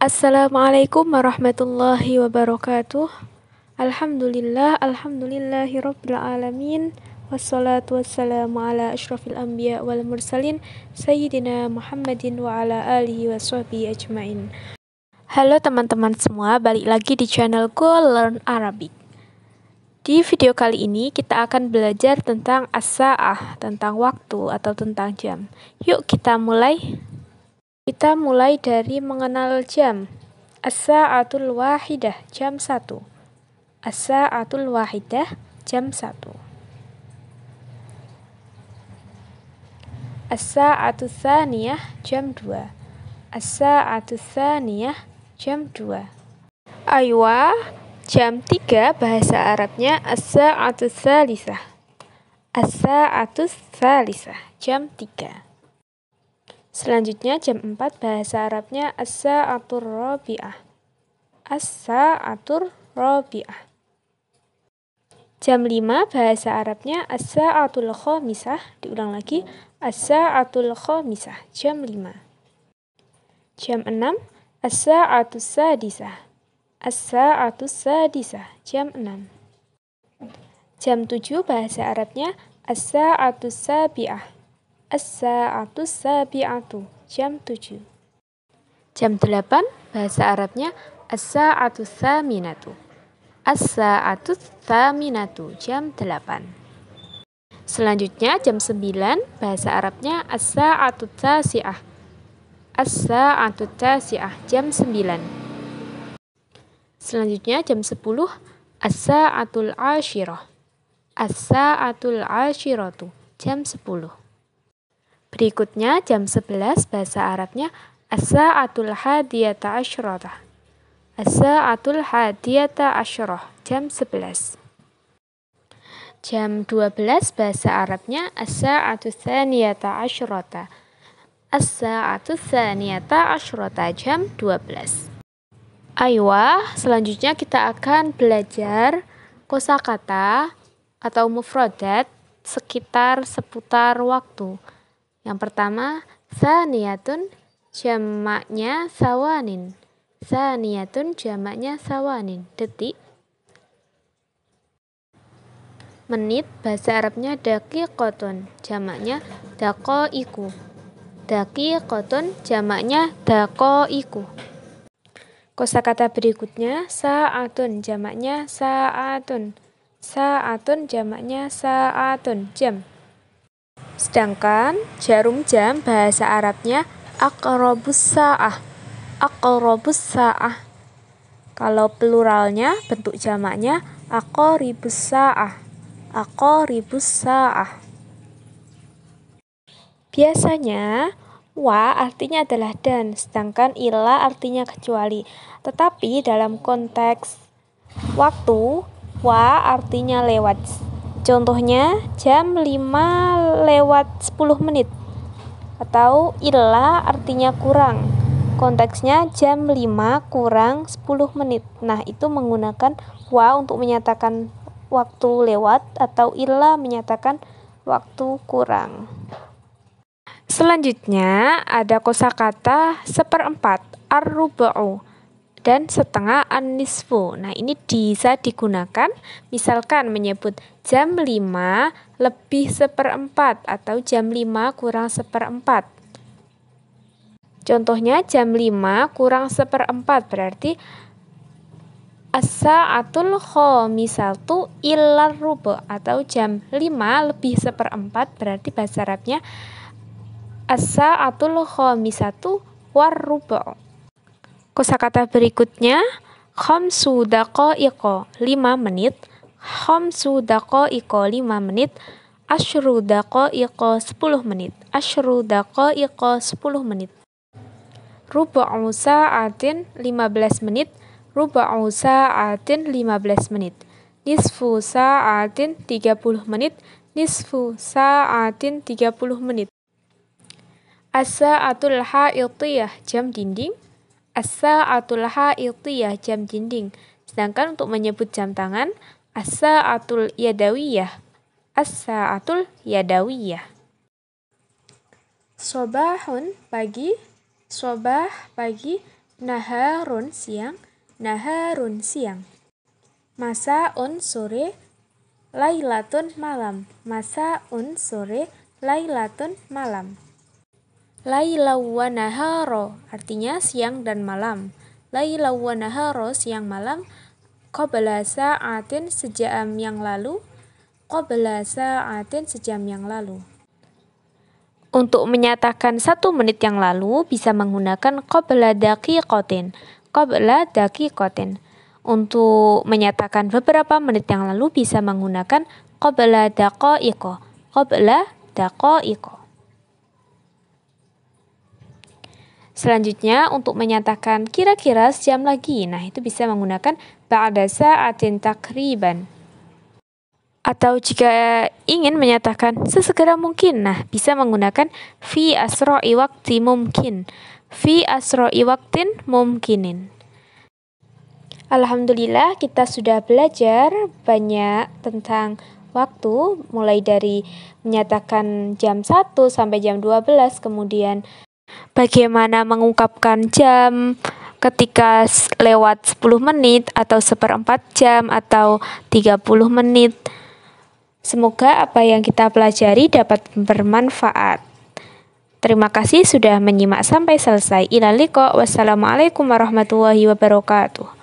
Assalamualaikum warahmatullahi wabarakatuh. Alhamdulillah, alhamdulillahi rabbil alamin. Wassalatu wassalamu ala asyrafil anbiya wal mursalin sayyidina Muhammadin wa ala alihi wa ajmain. Halo teman-teman semua, balik lagi di channel Go Learn Arabic. Di video kali ini kita akan belajar tentang asaah tentang waktu atau tentang jam. Yuk kita mulai. Kita mulai dari mengenal jam. As-sa'atul wahidah, jam 1. As-sa'atul wahidah, jam 1. As-sa'atul thaniyah, jam 2. As-sa'atul thaniyah, jam 2. Aywa, jam 3 bahasa Arabnya as-sa'atul thalithah. As-sa'atus salisah, jam 3. Selanjutnya jam 4 bahasa Arabnya asa atur robiah. Asa atur robiah. Jam 5 bahasa Arabnya asa atul khomisah. Diulang lagi asa atul khomisah. Jam 5. Jam 6 asa atus sadisah. Asa atus sadisah. Jam 6. Jam 7 bahasa Arabnya asa atus sabiah. As-sa'atu sabi'atu, jam 7. Jam 8, bahasa Arabnya As-sa'atu saminatu. As-sa'atu saminatu, jam 8. Selanjutnya jam 9, bahasa Arabnya As-sa'atu tasi'ah. As-sa'atu tasi'ah, jam 9. Selanjutnya jam 10, As-sa'atul asyirah As-sa'atul asyiratu jam 10. Berikutnya jam 11 bahasa Arabnya As-sa'atul hadiyata asyrah. As-sa'atul hadiyata asyrah. Jam 11. Jam 12 bahasa Arabnya As-sa'atu thaniyata asyrata. As-sa'atu thaniyata asyrata. Jam 12. Aywa, selanjutnya kita akan belajar kosakata atau mufrodat sekitar seputar waktu. Yang pertama, saniyatun jamaknya sawanin. Saniyatun jamaknya sawanin. Detik. Menit bahasa Arabnya daqiqatun, jamaknya daqaiku. Daqiqatun jamaknya daqaiku. kata berikutnya saatun jamaknya saatun. Saatun jamaknya saatun jam. Sedangkan jarum jam bahasa Arabnya akrobus sa'ah. Akrobus sa'ah. Kalau pluralnya bentuk jamaknya akoribus sa'ah. Akoribus sa'ah. Biasanya wa artinya adalah dan, sedangkan ila artinya kecuali. Tetapi dalam konteks waktu, wa artinya lewat Contohnya jam 5 lewat 10 menit atau illa artinya kurang. Konteksnya jam 5 kurang 10 menit. Nah, itu menggunakan wa untuk menyatakan waktu lewat atau illa menyatakan waktu kurang. Selanjutnya ada kosakata seperempat aruba dan setengah anisfu. Nah, ini bisa digunakan misalkan menyebut jam 5 lebih seperempat atau jam 5 kurang seperempat. Contohnya jam 5 kurang seperempat berarti asa'atul misal tu ilar rubu atau jam 5 lebih seperempat berarti bahasa Arabnya asa'atul saatul khomisatu war rubu. Kosakata berikutnya khamsu daqaiqo 5 menit, khamsu daqaiqo 5 menit, asyru daqaiqo 10 menit, asyru daqaiqo 10 menit. Rubu'u sa'atin 15 menit, rubu'u sa'atin 15 menit. Nisfu sa'atin 30 menit, nisfu sa'atin 30 menit. asa'atul ha'itiyah jam dinding asa'atul haitiyah jam dinding. Sedangkan untuk menyebut jam tangan asa'atul yadawiyah. Asa'atul yadawiyah. Sobahun pagi, sobah pagi, naharun siang, naharun siang. Masaun sore, lailatun malam, masaun sore, lailatun malam. Lailau wa naharo artinya siang dan malam. Lailau wa naharo siang malam qabla sa'atin sejam yang lalu qabla sa'atin sejam yang lalu. Untuk menyatakan satu menit yang lalu bisa menggunakan qabla daqiqatin. Qabla daqiqatin. Untuk menyatakan beberapa menit yang lalu bisa menggunakan qabla daqaiqo. Qabla daqaiqo. Selanjutnya untuk menyatakan kira-kira sejam lagi, nah itu bisa menggunakan ba'da sa'atin takriban. Atau jika ingin menyatakan sesegera mungkin, nah bisa menggunakan fi asra'i waqti mumkin. Fi asra'i waqtin mumkinin. Alhamdulillah kita sudah belajar banyak tentang waktu mulai dari menyatakan jam 1 sampai jam 12 kemudian bagaimana mengungkapkan jam ketika lewat 10 menit atau seperempat jam atau 30 menit. Semoga apa yang kita pelajari dapat bermanfaat. Terima kasih sudah menyimak sampai selesai. Ilaliko, wassalamualaikum warahmatullahi wabarakatuh.